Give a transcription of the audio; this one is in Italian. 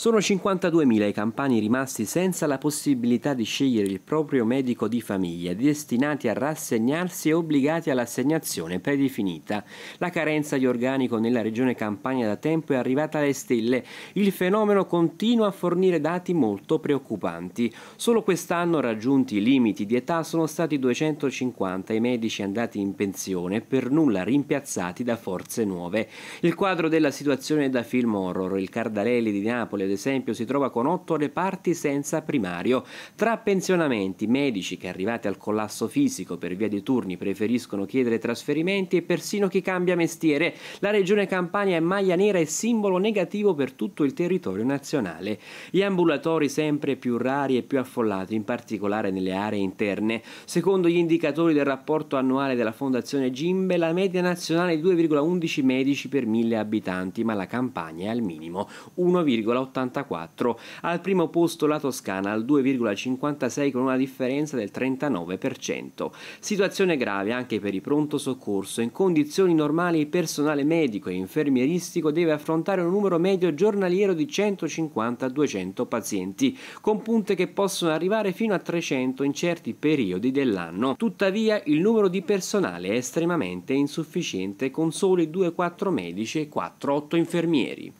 Sono 52.000 i campani rimasti senza la possibilità di scegliere il proprio medico di famiglia, destinati a rassegnarsi e obbligati all'assegnazione predefinita. La carenza di organico nella regione Campania da tempo è arrivata alle stelle. Il fenomeno continua a fornire dati molto preoccupanti. Solo quest'anno raggiunti i limiti di età sono stati 250 i medici andati in pensione, per nulla rimpiazzati da forze nuove. Il quadro della situazione è da film horror. Il Cardarelli di Napoli ad esempio, si trova con otto reparti senza primario. Tra pensionamenti, medici che arrivati al collasso fisico per via di turni preferiscono chiedere trasferimenti e persino chi cambia mestiere. La regione Campania è maglia nera e simbolo negativo per tutto il territorio nazionale. Gli ambulatori sempre più rari e più affollati, in particolare nelle aree interne. Secondo gli indicatori del rapporto annuale della Fondazione Gimbe, la media nazionale è di 2,11 medici per mille abitanti, ma la Campania è al minimo 1,80. 1,84, al primo posto la Toscana al 2,56 con una differenza del 39%. Situazione grave anche per i pronto soccorso. In condizioni normali il personale medico e infermieristico deve affrontare un numero medio giornaliero di 150-200 pazienti, con punte che possono arrivare fino a 300 in certi periodi dell'anno. Tuttavia il numero di personale è estremamente insufficiente con soli 2-4 medici e 4-8 infermieri.